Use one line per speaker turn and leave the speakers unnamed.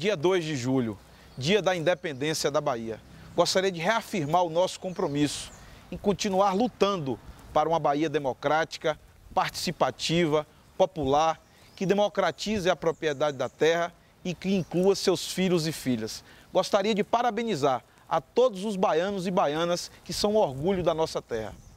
dia 2 de julho, dia da independência da Bahia. Gostaria de reafirmar o nosso compromisso em continuar lutando para uma Bahia democrática, participativa, popular, que democratize a propriedade da terra e que inclua seus filhos e filhas. Gostaria de parabenizar a todos os baianos e baianas que são orgulho da nossa terra.